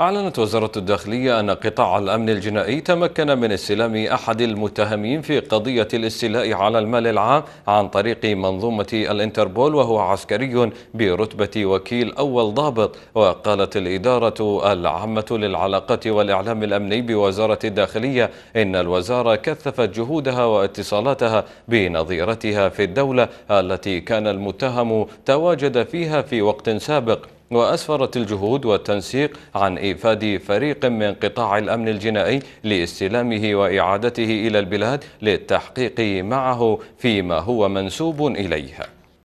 أعلنت وزارة الداخلية أن قطاع الأمن الجنائي تمكن من استلام أحد المتهمين في قضية الاستيلاء على المال العام عن طريق منظومة الانتربول وهو عسكري برتبة وكيل أول ضابط وقالت الإدارة العامة للعلاقات والإعلام الأمني بوزارة الداخلية إن الوزارة كثفت جهودها واتصالاتها بنظيرتها في الدولة التي كان المتهم تواجد فيها في وقت سابق وأسفرت الجهود والتنسيق عن إيفاد فريق من قطاع الأمن الجنائي لاستلامه وإعادته إلى البلاد للتحقيق معه فيما هو منسوب إليه